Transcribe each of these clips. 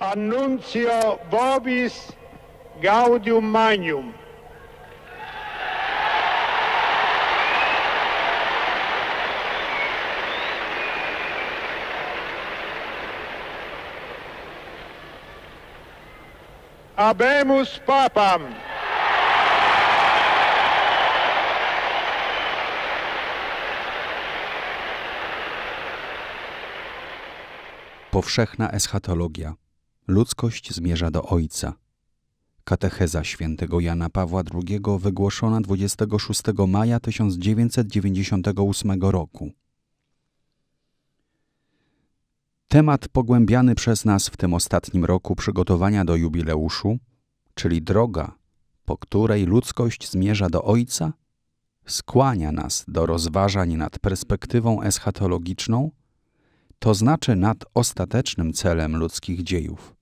Annuncio vobis gaudium magnum. Abemus Papam. Powszechna eschatologia Ludzkość zmierza do Ojca. Katecheza świętego Jana Pawła II wygłoszona 26 maja 1998 roku. Temat pogłębiany przez nas w tym ostatnim roku przygotowania do jubileuszu, czyli droga, po której ludzkość zmierza do Ojca, skłania nas do rozważań nad perspektywą eschatologiczną, to znaczy nad ostatecznym celem ludzkich dziejów.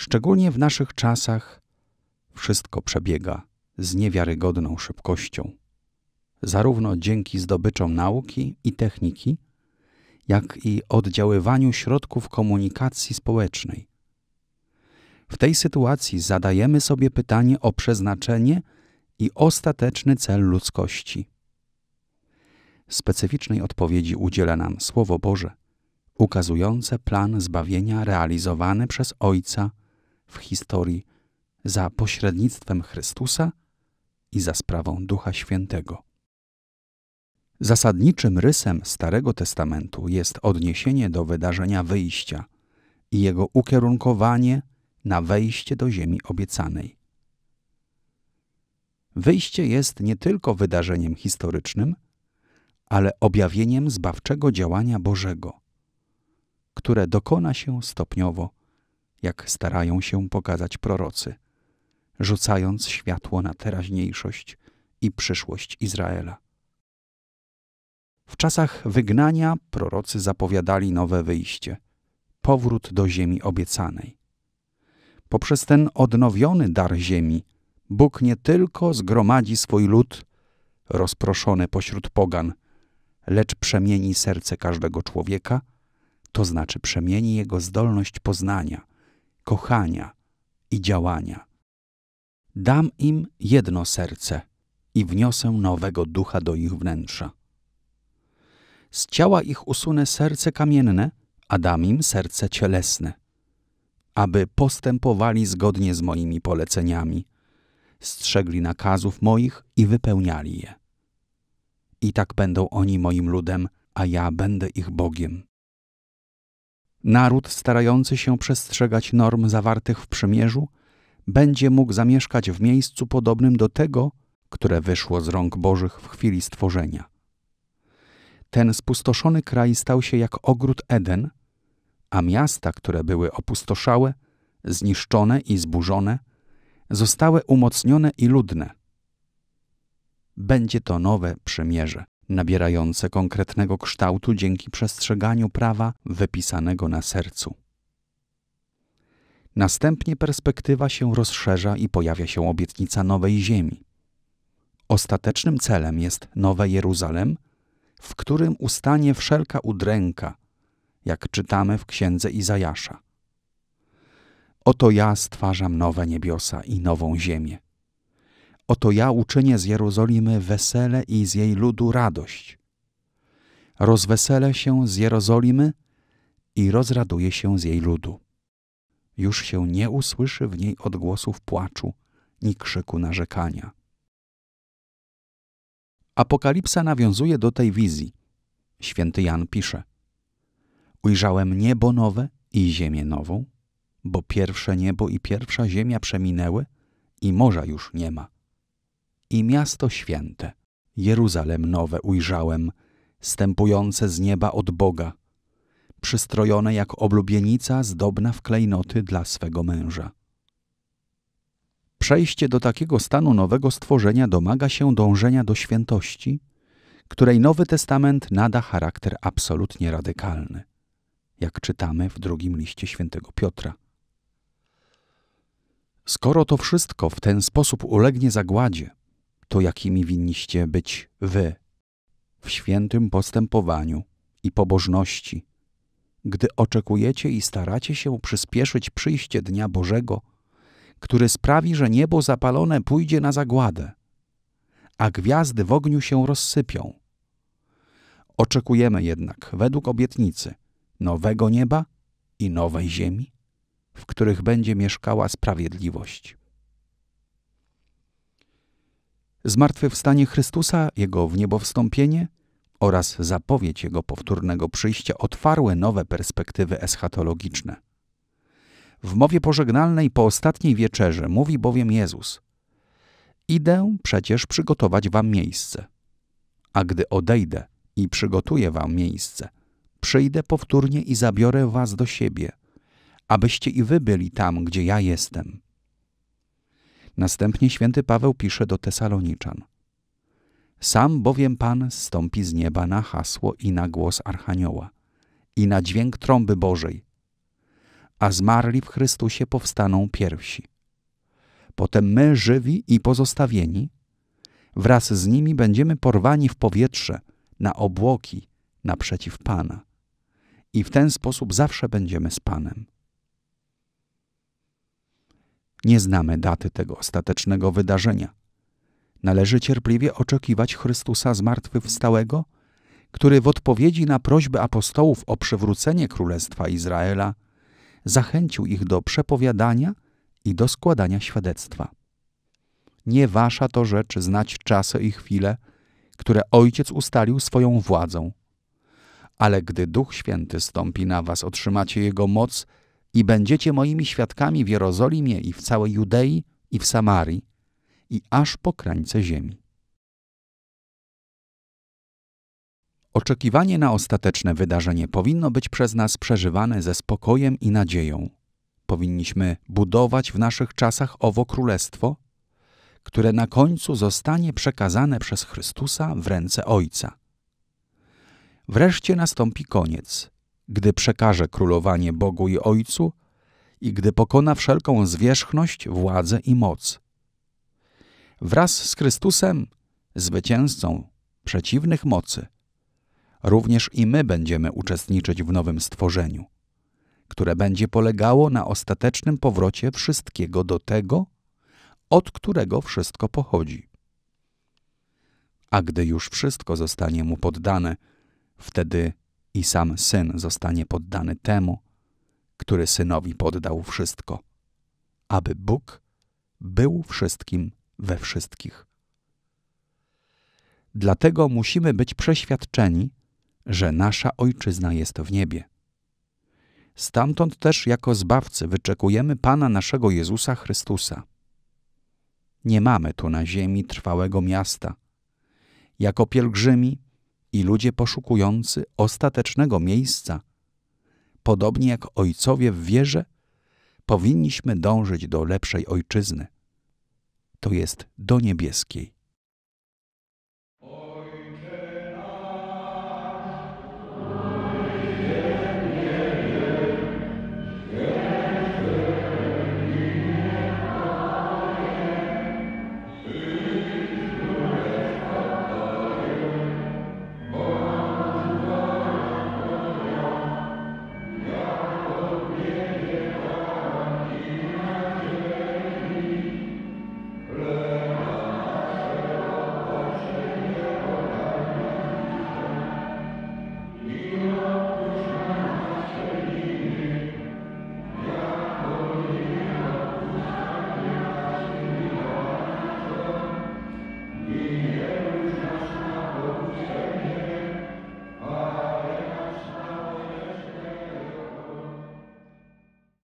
Szczególnie w naszych czasach wszystko przebiega z niewiarygodną szybkością, zarówno dzięki zdobyczom nauki i techniki, jak i oddziaływaniu środków komunikacji społecznej. W tej sytuacji zadajemy sobie pytanie o przeznaczenie i ostateczny cel ludzkości. Specyficznej odpowiedzi udziela nam Słowo Boże, ukazujące plan zbawienia realizowany przez Ojca w historii za pośrednictwem Chrystusa i za sprawą Ducha Świętego. Zasadniczym rysem Starego Testamentu jest odniesienie do wydarzenia wyjścia i jego ukierunkowanie na wejście do ziemi obiecanej. Wyjście jest nie tylko wydarzeniem historycznym, ale objawieniem zbawczego działania Bożego, które dokona się stopniowo jak starają się pokazać prorocy, rzucając światło na teraźniejszość i przyszłość Izraela. W czasach wygnania prorocy zapowiadali nowe wyjście, powrót do ziemi obiecanej. Poprzez ten odnowiony dar ziemi Bóg nie tylko zgromadzi swój lud rozproszony pośród pogan, lecz przemieni serce każdego człowieka, to znaczy przemieni jego zdolność poznania, kochania i działania. Dam im jedno serce i wniosę nowego ducha do ich wnętrza. Z ciała ich usunę serce kamienne, a dam im serce cielesne, aby postępowali zgodnie z moimi poleceniami, strzegli nakazów moich i wypełniali je. I tak będą oni moim ludem, a ja będę ich Bogiem. Naród starający się przestrzegać norm zawartych w przymierzu będzie mógł zamieszkać w miejscu podobnym do tego, które wyszło z rąk Bożych w chwili stworzenia. Ten spustoszony kraj stał się jak ogród Eden, a miasta, które były opustoszałe, zniszczone i zburzone, zostały umocnione i ludne. Będzie to nowe przymierze nabierające konkretnego kształtu dzięki przestrzeganiu prawa wypisanego na sercu. Następnie perspektywa się rozszerza i pojawia się obietnica nowej ziemi. Ostatecznym celem jest Nowe Jeruzalem, w którym ustanie wszelka udręka, jak czytamy w księdze Izajasza. Oto ja stwarzam nowe niebiosa i nową ziemię Oto ja uczynię z Jerozolimy wesele i z jej ludu radość. Rozweselę się z Jerozolimy i rozraduję się z jej ludu. Już się nie usłyszy w niej odgłosów płaczu ni krzyku narzekania. Apokalipsa nawiązuje do tej wizji. Święty Jan pisze: Ujrzałem niebo nowe i ziemię nową, bo pierwsze niebo i pierwsza ziemia przeminęły i morza już nie ma i miasto święte, Jeruzalem nowe ujrzałem, stępujące z nieba od Boga, przystrojone jak oblubienica zdobna w klejnoty dla swego męża. Przejście do takiego stanu nowego stworzenia domaga się dążenia do świętości, której Nowy Testament nada charakter absolutnie radykalny, jak czytamy w drugim liście świętego Piotra. Skoro to wszystko w ten sposób ulegnie zagładzie, to jakimi winniście być wy w świętym postępowaniu i pobożności. Gdy oczekujecie i staracie się przyspieszyć przyjście dnia Bożego, który sprawi, że niebo zapalone pójdzie na zagładę, a gwiazdy w ogniu się rozsypią. Oczekujemy jednak, według obietnicy, nowego nieba i nowej ziemi, w których będzie mieszkała sprawiedliwość zmartwychwstanie Chrystusa, Jego wniebowstąpienie oraz zapowiedź Jego powtórnego przyjścia otwarły nowe perspektywy eschatologiczne. W mowie pożegnalnej po ostatniej wieczerzy mówi bowiem Jezus: Idę przecież przygotować wam miejsce. A gdy odejdę i przygotuję wam miejsce, przyjdę powtórnie i zabiorę was do siebie, abyście i wy byli tam, gdzie ja jestem Następnie święty Paweł pisze do Tesaloniczan. Sam bowiem Pan stąpi z nieba na hasło i na głos Archanioła i na dźwięk trąby Bożej, a zmarli w Chrystusie powstaną pierwsi. Potem my, żywi i pozostawieni, wraz z nimi będziemy porwani w powietrze, na obłoki, naprzeciw Pana. I w ten sposób zawsze będziemy z Panem. Nie znamy daty tego ostatecznego wydarzenia. Należy cierpliwie oczekiwać Chrystusa zmartwychwstałego, który w odpowiedzi na prośby apostołów o przywrócenie Królestwa Izraela zachęcił ich do przepowiadania i do składania świadectwa. Nie wasza to rzecz znać czasy i chwile, które Ojciec ustalił swoją władzą. Ale gdy Duch Święty stąpi na was, otrzymacie Jego moc – i będziecie moimi świadkami w Jerozolimie i w całej Judei i w Samarii i aż po krańce ziemi. Oczekiwanie na ostateczne wydarzenie powinno być przez nas przeżywane ze spokojem i nadzieją. Powinniśmy budować w naszych czasach owo królestwo, które na końcu zostanie przekazane przez Chrystusa w ręce Ojca. Wreszcie nastąpi koniec, gdy przekaże królowanie Bogu i Ojcu i gdy pokona wszelką zwierzchność, władzę i moc. Wraz z Chrystusem, zwycięzcą przeciwnych mocy, również i my będziemy uczestniczyć w nowym stworzeniu, które będzie polegało na ostatecznym powrocie wszystkiego do tego, od którego wszystko pochodzi. A gdy już wszystko zostanie mu poddane, wtedy i sam syn zostanie poddany temu, który synowi poddał wszystko, aby Bóg był wszystkim we wszystkich. Dlatego musimy być przeświadczeni, że nasza Ojczyzna jest w niebie. Stamtąd też jako Zbawcy wyczekujemy Pana naszego Jezusa Chrystusa. Nie mamy tu na ziemi trwałego miasta. Jako pielgrzymi i ludzie poszukujący ostatecznego miejsca, podobnie jak ojcowie w wierze, powinniśmy dążyć do lepszej ojczyzny, to jest do niebieskiej.